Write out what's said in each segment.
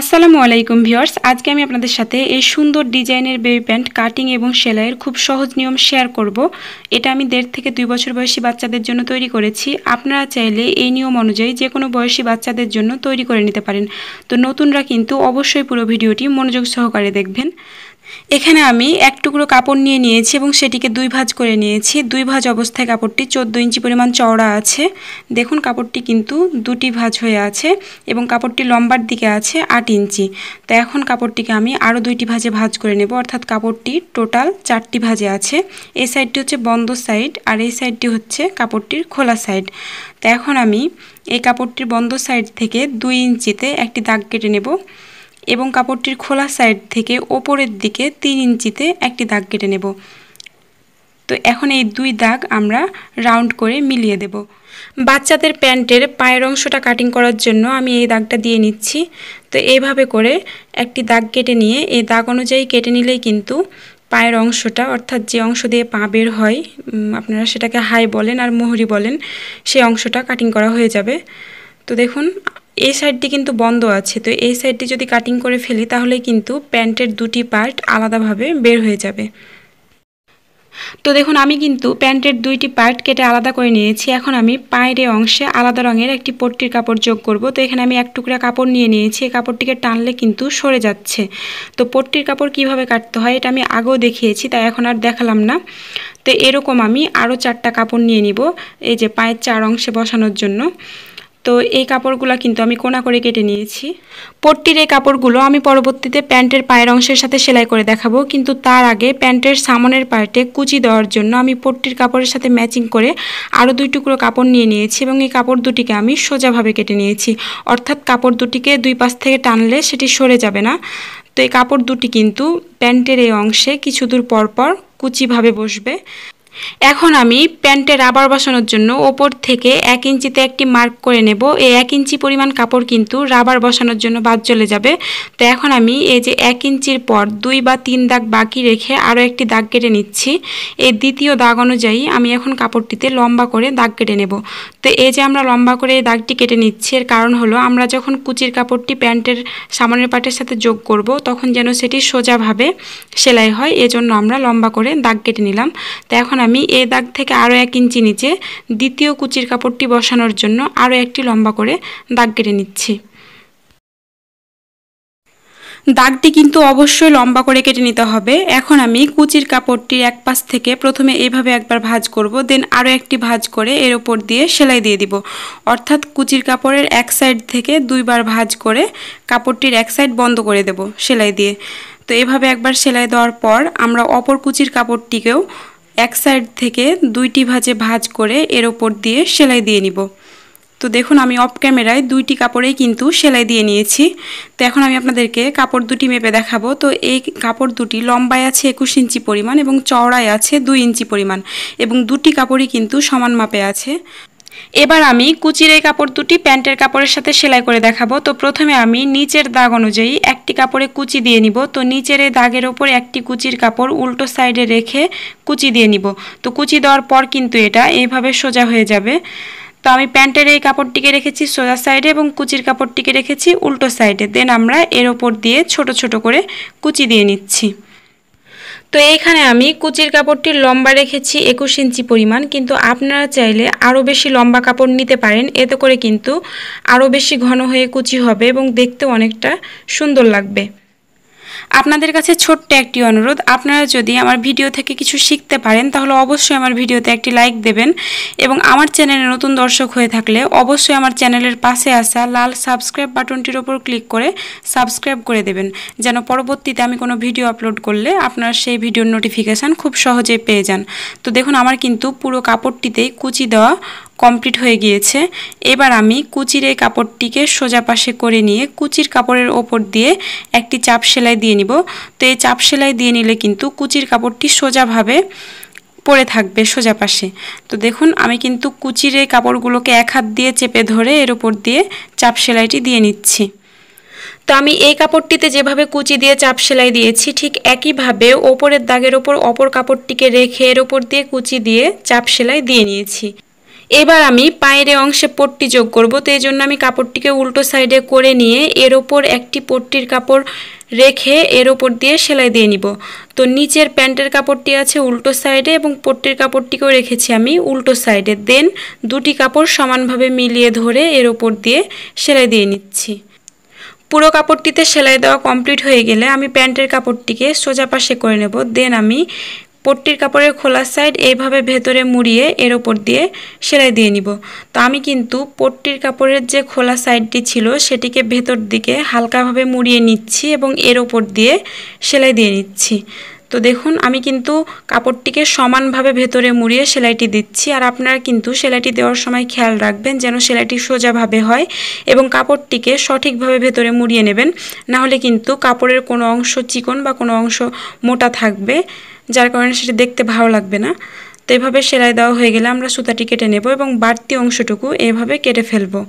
আসসালামু আলাইকুম ভিউয়ার্স আজকে আমি আপনাদের সাথে এই সুন্দর ডিজাইনের বেবি প্যান্ট কাটিং এবং সেলাইয়ের খুব সহজ নিয়ম শেয়ার করব এটা আমি দেড় থেকে দুই বছর বয়সী বাচ্চাদের জন্য তৈরি করেছি আপনারা চাইলে এই নিয়ম অনুযায়ী যে কোনো বয়সী বাচ্চাদের জন্য তৈরি করে নিতে পারেন তো নতুনরা কিন্তু অবশ্যই পুরো ভিডিওটি মনোযোগ সহকারে দেখবেন এখানে আমি এক টুকরো কাপড় নিয়ে নিয়েছি এবং সেটিকে দুই ভাজ করে নিয়েছি দুই ভাজ অবস্থায় কাপড়টি চোদ্দো ইঞ্চি পরিমাণ চওড়া আছে দেখুন কাপড়টি কিন্তু দুটি ভাজ হয়ে আছে এবং কাপড়টি লম্বার দিকে আছে আট ইঞ্চি তো এখন কাপড়টিকে আমি আরও দুইটি ভাজে ভাজ করে নেব অর্থাৎ কাপড়টি টোটাল চারটি ভাজে আছে এই সাইডটি হচ্ছে বন্ধ সাইড আর এই সাইডটি হচ্ছে কাপড়টির খোলা সাইড তো এখন আমি এই কাপড়টির বন্ধ সাইড থেকে দুই ইঞ্চিতে একটি দাগ কেটে নেব এবং কাপড়টির খোলা সাইড থেকে ওপরের দিকে তিন ইঞ্চিতে একটি দাগ কেটে নেব তো এখন এই দুই দাগ আমরা রাউন্ড করে মিলিয়ে দেব বাচ্চাদের প্যান্টের পায়ের অংশটা কাটিং করার জন্য আমি এই দাগটা দিয়ে নিচ্ছি তো এইভাবে করে একটি দাগ কেটে নিয়ে এই দাগ অনুযায়ী কেটে নিলেই কিন্তু পায়ের অংশটা অর্থাৎ যে অংশ দিয়ে পা বের হয় আপনারা সেটাকে হাই বলেন আর মোহরি বলেন সেই অংশটা কাটিং করা হয়ে যাবে তো দেখুন এই সাইডটি কিন্তু বন্ধ আছে তো এই সাইডটি যদি কাটিং করে ফেলি তাহলে কিন্তু প্যান্টের দুটি পার্ট আলাদাভাবে বের হয়ে যাবে তো দেখুন আমি কিন্তু প্যান্টের দুইটি পার্ট কেটে আলাদা করে নিয়েছি এখন আমি পায়ের অংশে আলাদা রঙের একটি পট্টির কাপড় যোগ করব তো এখানে আমি এক টুকরা কাপড় নিয়ে নিয়েছি এই কাপড়টিকে টানলে কিন্তু সরে যাচ্ছে তো পট্টির কাপড় কিভাবে কাটতে হয় এটা আমি আগেও দেখিয়েছি তাই এখন আর দেখালাম না তো এরকম আমি আরও চারটা কাপড় নিয়ে নিব এই যে পায়ের চার অংশে বসানোর জন্য তো এই কাপড়গুলো কিন্তু আমি কোনা করে কেটে নিয়েছি পট্টির এই কাপড়গুলো আমি পরবর্তীতে প্যান্টের পায়ের অংশের সাথে সেলাই করে দেখাবো কিন্তু তার আগে প্যান্টের সামনের পার্টে কুচি দেওয়ার জন্য আমি পট্টির কাপড়ের সাথে ম্যাচিং করে আরও দুই টুকরো কাপড় নিয়ে নিয়েছি এবং এই কাপড় দুটিকে আমি সোজাভাবে কেটে নিয়েছি অর্থাৎ কাপড় দুটিকে দুই পাশ থেকে টানলে সেটি সরে যাবে না তো এই কাপড় দুটি কিন্তু প্যান্টের এই অংশে কিছু দূর পরপর কুচিভাবে বসবে এখন আমি প্যান্টে রাবার বসানোর জন্য ওপর থেকে এক ইঞ্চিতে একটি মার্ক করে নেব এই এক ইঞ্চি পরিমাণ কাপড় কিন্তু রাবার বসানোর জন্য বাদ চলে যাবে তো এখন আমি এই যে এক ইঞ্চির পর দুই বা তিন দাগ বাকি রেখে আরও একটি দাগ কেটে নিচ্ছি এই দ্বিতীয় দাগ অনুযায়ী আমি এখন কাপড়টিতে লম্বা করে দাগ কেটে নেব তো এই যে আমরা লম্বা করে এই দাগটি কেটে নিচ্ছি এর কারণ হলো আমরা যখন কুচির কাপড়টি প্যান্টের সামনের পাটের সাথে যোগ করব তখন যেন সেটি সোজাভাবে সেলাই হয় এজন্য আমরা লম্বা করে দাগ কেটে নিলাম তো এখন আমি এ দাগ থেকে আরও এক ইঞ্চি নিচে দ্বিতীয় কুচির কাপড়টি বসানোর জন্য আরও একটি লম্বা করে দাগ কেটে নিচ্ছি দাগটি কিন্তু অবশ্যই লম্বা করে কেটে নিতে হবে এখন আমি কুচির কাপড়টির এক পাশ থেকে প্রথমে এইভাবে একবার ভাজ করব দেন আরও একটি ভাজ করে এর ওপর দিয়ে সেলাই দিয়ে দিব অর্থাৎ কুচির কাপড়ের এক সাইড থেকে দুইবার ভাজ করে কাপড়টির এক সাইড বন্ধ করে দেব সেলাই দিয়ে তো এভাবে একবার সেলাই দেওয়ার পর আমরা অপর কুচির কাপড়টিকেও এক সাইড থেকে দুইটি ভাজে ভাজ করে এর ওপর দিয়ে সেলাই দিয়ে নিব তো দেখুন আমি অফ ক্যামেরায় দুইটি কাপড়েই কিন্তু সেলাই দিয়ে নিয়েছি তো এখন আমি আপনাদেরকে কাপড় দুটি মেপে দেখাবো তো এই কাপড় দুটি লম্বায় আছে একুশ ইঞ্চি পরিমাণ এবং চওড়ায় আছে দুই ইঞ্চি পরিমাণ এবং দুটি কাপড়ই কিন্তু সমান মাপে আছে এবার আমি কুচির এই কাপড় দুটি প্যান্টের কাপড়ের সাথে সেলাই করে দেখাবো তো প্রথমে আমি নিচের দাগ অনুযায়ী একটি কাপড়ে কুচি দিয়ে নিব তো নিচের এই দাগের ওপর একটি কুচির কাপড় উল্টো সাইডে রেখে কুচি দিয়ে নিব তো কুচি দেওয়ার পর কিন্তু এটা এইভাবে সোজা হয়ে যাবে তো আমি প্যান্টের এই কাপড়টিকে রেখেছি সোজা সাইডে এবং কুচির কাপড়টিকে রেখেছি উল্টো সাইডে দেন আমরা এর ওপর দিয়ে ছোট ছোট করে কুচি দিয়ে নিচ্ছি তো এইখানে আমি কুচির কাপড়টি লম্বা রেখেছি একুশ ইঞ্চি পরিমাণ কিন্তু আপনারা চাইলে আরও বেশি লম্বা কাপড় নিতে পারেন এতে করে কিন্তু আরও বেশি ঘন হয়ে কুচি হবে এবং দেখতে অনেকটা সুন্দর লাগবে আপনাদের কাছে ছোট্ট একটি অনুরোধ আপনারা যদি আমার ভিডিও থেকে কিছু শিখতে পারেন তাহলে অবশ্যই আমার ভিডিওতে একটি লাইক দেবেন এবং আমার চ্যানেলে নতুন দর্শক হয়ে থাকলে অবশ্যই আমার চ্যানেলের পাশে আসা লাল সাবস্ক্রাইব বাটনটির ওপর ক্লিক করে সাবস্ক্রাইব করে দেবেন যেন পরবর্তীতে আমি কোনো ভিডিও আপলোড করলে আপনারা সেই ভিডিওর নোটিফিকেশান খুব সহজে পেয়ে যান তো দেখুন আমার কিন্তু পুরো কাপড়টিতেই কুচি দেওয়া কমপ্লিট হয়ে গিয়েছে এবার আমি কুচির এই কাপড়টিকে সোজা পাশে করে নিয়ে কুচির কাপড়ের ওপর দিয়ে একটি চাপ সেলাই দিয়ে নিব তো এই চাপ সেলাই দিয়ে নিলে কিন্তু কুচির কাপড়টি সোজাভাবে পরে থাকবে সোজা পাশে তো দেখুন আমি কিন্তু কুচির এই কাপড়গুলোকে এক হাত দিয়ে চেপে ধরে এর ওপর দিয়ে চাপ সেলাইটি দিয়ে নিচ্ছি তো আমি এই কাপড়টিতে যেভাবে কুচি দিয়ে চাপ সেলাই দিয়েছি ঠিক একইভাবে ওপরের দাগের ওপর অপর কাপড়টিকে রেখে এর ওপর দিয়ে কুচি দিয়ে চাপ সেলাই দিয়ে নিয়েছি এবার আমি পায়ের অংশে পট্টি যোগ করব তো এই জন্য আমি কাপড়টিকে উল্টো সাইডে করে নিয়ে এর ওপর একটি পট্টির কাপড় রেখে এর ওপর দিয়ে সেলাই দিয়ে নিব তো নিচের প্যান্টের কাপড়টি আছে উল্টো সাইডে এবং পট্টির কাপড়টিকেও রেখেছি আমি উল্টো সাইডে দেন দুটি কাপড় সমানভাবে মিলিয়ে ধরে এর ওপর দিয়ে সেলাই দিয়ে নিচ্ছি পুরো কাপড়টিতে সেলাই দেওয়া কমপ্লিট হয়ে গেলে আমি প্যান্টের কাপড়টিকে সোজা পাশে করে নেব দেন আমি পট্টির কাপড়ের খোলা সাইড এইভাবে ভেতরে মুড়িয়ে এর ওপর দিয়ে সেলাই দিয়ে নিব তো আমি কিন্তু পট্টির কাপড়ের যে খোলা সাইডটি ছিল সেটিকে ভেতর দিকে হালকাভাবে মুড়িয়ে নিচ্ছি এবং এর ওপর দিয়ে সেলাই দিয়ে নিচ্ছি তো দেখুন আমি কিন্তু কাপড়টিকে সমানভাবে ভেতরে মুড়িয়ে সেলাইটি দিচ্ছি আর আপনারা কিন্তু সেলাইটি দেওয়ার সময় খেয়াল রাখবেন যেন সেলাইটি সোজাভাবে হয় এবং কাপড়টিকে সঠিকভাবে ভেতরে মুড়িয়ে নেবেন না হলে কিন্তু কাপড়ের কোনো অংশ চিকন বা কোনো অংশ মোটা থাকবে যার কারণে সেটি দেখতে ভালো লাগবে না তো এভাবে সেলাই দেওয়া হয়ে গেলে আমরা সুতাটি কেটে নেব এবং বাড়তি অংশটুকু এভাবে কেটে ফেলবো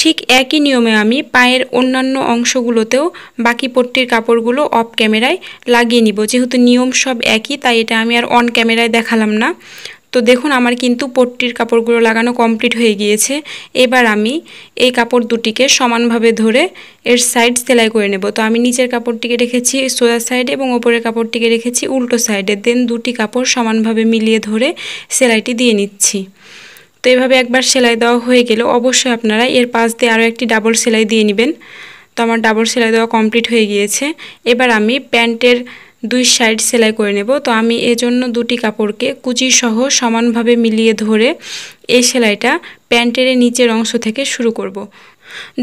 ঠিক একই নিয়মে আমি পায়ের অন্যান্য অংশগুলোতেও বাকি পট্টির কাপড়গুলো অফ ক্যামেরায় লাগিয়ে নিব যেহেতু নিয়ম সব একই তাই এটা আমি আর অন ক্যামেরায় দেখালাম না তো দেখুন আমার কিন্তু পট্টির কাপড়গুলো লাগানো কমপ্লিট হয়ে গিয়েছে এবার আমি এই কাপড় দুটিকে সমানভাবে ধরে এর সাইড সেলাই করে নেব তো আমি নিচের কাপড়টিকে রেখেছি সোজা সাইডে এবং ওপরের কাপড়টিকে রেখেছি উল্টো সাইডে দেন দুটি কাপড় সমানভাবে মিলিয়ে ধরে সেলাইটি দিয়ে নিচ্ছি তো এভাবে একবার সেলাই দেওয়া হয়ে গেল অবশ্যই আপনারা এর পাশ দিয়ে আরও একটি ডাবল সেলাই দিয়ে নেবেন তো আমার ডাবল সেলাই দেওয়া কমপ্লিট হয়ে গিয়েছে এবার আমি প্যান্টের দুই সাইড সেলাই করে নেব তো আমি এজন্য দুটি কাপড়কে কুচি সহ সমানভাবে মিলিয়ে ধরে এই সেলাইটা প্যান্টের নিচের অংশ থেকে শুরু করব।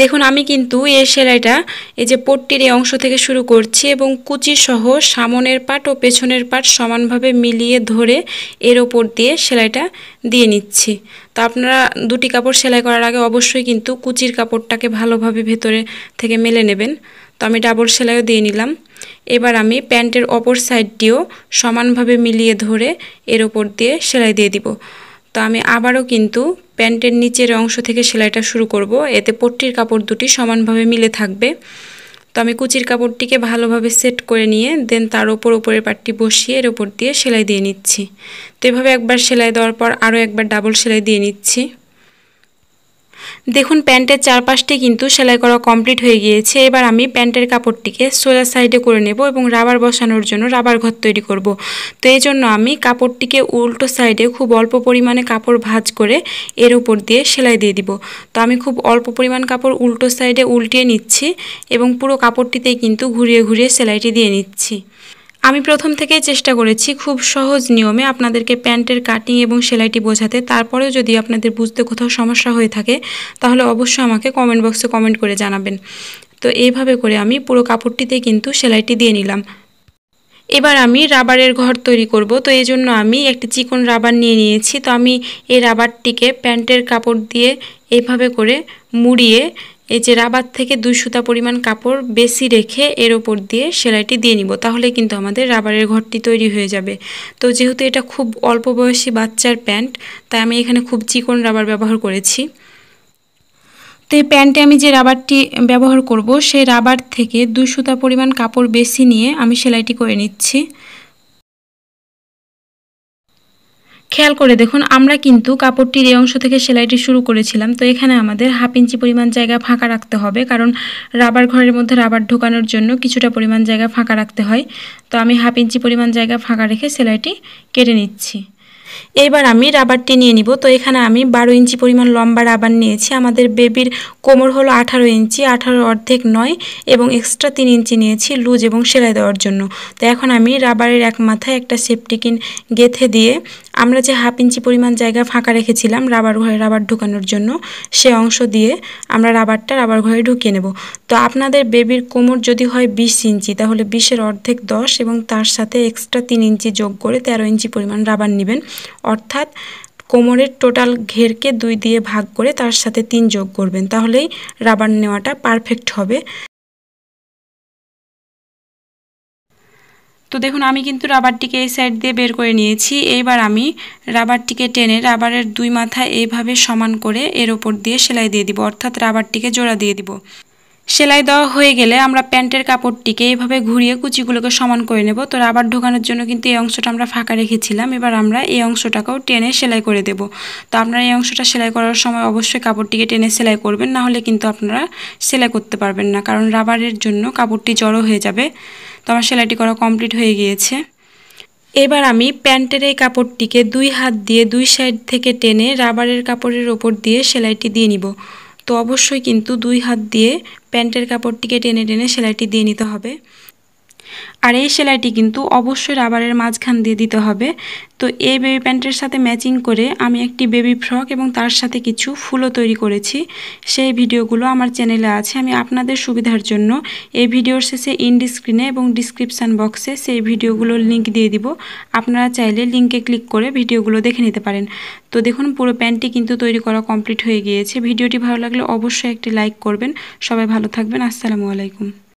দেখুন আমি কিন্তু এই সেলাইটা এই যে পট্টির এই অংশ থেকে শুরু করছি এবং কুচি সহ সামনের পাট ও পেছনের পাট সমানভাবে মিলিয়ে ধরে এর ওপর দিয়ে সেলাইটা দিয়ে নিচ্ছি তো আপনারা দুটি কাপড় সেলাই করার আগে অবশ্যই কিন্তু কুচির কাপড়টাকে ভালোভাবে ভেতরে থেকে মেলে নেবেন তো আমি ডাবল সেলাইও দিয়ে নিলাম এবার আমি প্যান্টের অপর সাইডটিও সমানভাবে মিলিয়ে ধরে এর ওপর দিয়ে সেলাই দিয়ে দিব তো আমি আবারও কিন্তু প্যান্টের নিচের অংশ থেকে সেলাইটা শুরু করব এতে পট্টির কাপড় দুটি সমানভাবে মিলে থাকবে তো আমি কুচির কাপড়টিকে ভালোভাবে সেট করে নিয়ে দেন তার ওপর ওপরের পাটটি বসিয়ে এর ওপর দিয়ে সেলাই দিয়ে নিচ্ছি তো এভাবে একবার সেলাই দেওয়ার পর আরও একবার ডাবল সেলাই দিয়ে নিচ্ছি দেখুন প্যান্টের চারপাশটি কিন্তু সেলাই করা কমপ্লিট হয়ে গিয়েছে এবার আমি প্যান্টের কাপড়টিকে সোজা সাইডে করে নেব এবং রাবার বসানোর জন্য রাবার ঘর তৈরি করব তো এই জন্য আমি কাপড়টিকে উল্টো সাইডে খুব অল্প পরিমাণে কাপড় ভাজ করে এর উপর দিয়ে সেলাই দিয়ে দিব তো আমি খুব অল্প পরিমাণ কাপড় উল্টো সাইডে উল্টিয়ে নিচ্ছি এবং পুরো কাপড়টিতে কিন্তু ঘুরিয়ে ঘুরিয়ে সেলাইটি দিয়ে নিচ্ছি আমি প্রথম থেকেই চেষ্টা করেছি খুব সহজ নিয়মে আপনাদেরকে প্যান্টের কাটিং এবং সেলাইটি বোঝাতে তারপরেও যদি আপনাদের বুঝতে কোথাও সমস্যা হয়ে থাকে তাহলে অবশ্যই আমাকে কমেন্ট বক্সে কমেন্ট করে জানাবেন তো এইভাবে করে আমি পুরো কাপড়টিতে কিন্তু সেলাইটি দিয়ে নিলাম এবার আমি রাবারের ঘর তৈরি করব তো এই জন্য আমি একটি চিকন রাবার নিয়ে নিয়েছি তো আমি এই রাবারটিকে প্যান্টের কাপড় দিয়ে এইভাবে করে মুড়িয়ে এই যে রাবার থেকে দুই সুতা পরিমাণ কাপড় বেশি রেখে এর ওপর দিয়ে সেলাইটি দিয়ে নিব তাহলে কিন্তু আমাদের রাবারের ঘরটি তৈরি হয়ে যাবে তো যেহেতু এটা খুব অল্প বয়সী বাচ্চার প্যান্ট তাই আমি এখানে খুব চিকন রাবার ব্যবহার করেছি তো এই প্যান্টে আমি যে রাবারটি ব্যবহার করব সেই রাবার থেকে দুই সুতা পরিমাণ কাপড় বেশি নিয়ে আমি সেলাইটি করে নিচ্ছি খেয়াল করে দেখুন আমরা কিন্তু কাপড়টির এই অংশ থেকে সেলাইটি শুরু করেছিলাম তো এখানে আমাদের হাফ ইঞ্চি পরিমাণ জায়গা ফাঁকা রাখতে হবে কারণ রাবার ঘরের মধ্যে রাবার ঢোকানোর জন্য কিছুটা পরিমাণ জায়গা ফাঁকা রাখতে হয় তো আমি হাফ ইঞ্চি পরিমাণ জায়গা ফাঁকা রেখে সেলাইটি কেটে নিচ্ছি এবার আমি রাবারটি নিয়ে নিব তো এখানে আমি বারো ইঞ্চি পরিমাণ লম্বা রাবার নিয়েছি আমাদের বেবির কোমর হলো আঠারো ইঞ্চি আঠারো অর্ধেক নয় এবং এক্সট্রা তিন ইঞ্চি নিয়েছি লুজ এবং সেলাই দেওয়ার জন্য তো এখন আমি রাবারের এক মাথায় একটা সেফটিকিন গেথে দিয়ে আমরা যে হাফ ইঞ্চি পরিমাণ জায়গা ফাঁকা রেখেছিলাম রাবার ঘরে রাবার ঢুকানোর জন্য সে অংশ দিয়ে আমরা রাবারটা রাবার ঘরে ঢুকিয়ে নেব তো আপনাদের বেবির কোমর যদি হয় বিশ ইঞ্চি তাহলে বিশের অর্ধেক দশ এবং তার সাথে এক্সট্রা তিন ইঞ্চি যোগ করে তেরো ইঞ্চি পরিমাণ রাবার নেবেন অর্থাৎ কোমরের টোটাল ঘেরকে দুই দিয়ে ভাগ করে তার সাথে তিন যোগ করবেন তাহলেই রাবার নেওয়াটা পারফেক্ট হবে তো দেখুন আমি কিন্তু রাবারটিকে এই সাইড দিয়ে বের করে নিয়েছি এইবার আমি রাবারটিকে টেনে রাবারের দুই মাথা এইভাবে সমান করে এর ওপর দিয়ে সেলাই দিয়ে দিব অর্থাৎ রাবারটিকে জোড়া দিয়ে দিব সেলাই দেওয়া হয়ে গেলে আমরা প্যান্টের কাপড়টিকে এইভাবে ঘুরিয়ে কুচিগুলোকে সমান করে নেব তো রাবার ঢোকানোর জন্য কিন্তু এই অংশটা আমরা ফাঁকা রেখেছিলাম এবার আমরা এই অংশটাকেও টেনে সেলাই করে দেব তো আপনারা এই অংশটা সেলাই করার সময় অবশ্যই কাপড়টিকে টেনে সেলাই করবেন না হলে কিন্তু আপনারা সেলাই করতে পারবেন না কারণ রাবারের জন্য কাপড়টি জড়ো হয়ে যাবে তো আমার সেলাইটি করা কমপ্লিট হয়ে গিয়েছে এবার আমি প্যান্টের এই কাপড়টিকে দুই হাত দিয়ে দুই সাইড থেকে টেনে রাবারের কাপড়ের ওপর দিয়ে সেলাইটি দিয়ে নিব তো অবশ্যই কিন্তু দুই হাত দিয়ে প্যান্টের কাপড়টিকে টেনে টেনে সেলাইটি দিয়ে নিতে হবে আর এই সেলাইটি কিন্তু অবশ্যই রাবারের মাঝখান দিয়ে দিতে হবে তো এই বেবি প্যান্টের সাথে ম্যাচিং করে আমি একটি বেবি ফ্রক এবং তার সাথে কিছু ফুলও তৈরি করেছি সেই ভিডিওগুলো আমার চ্যানেলে আছে আমি আপনাদের সুবিধার জন্য এই ভিডিওর শেষে ইনডিসক্রিনে এবং ডিসক্রিপশান বক্সে সেই ভিডিওগুলোর লিঙ্ক দিয়ে দিব আপনারা চাইলে লিঙ্কে ক্লিক করে ভিডিওগুলো দেখে নিতে পারেন তো দেখুন পুরো প্যান্টটি কিন্তু তৈরি করা কমপ্লিট হয়ে গিয়েছে ভিডিওটি ভালো লাগলে অবশ্যই একটি লাইক করবেন সবাই ভালো থাকবেন আসসালামু আলাইকুম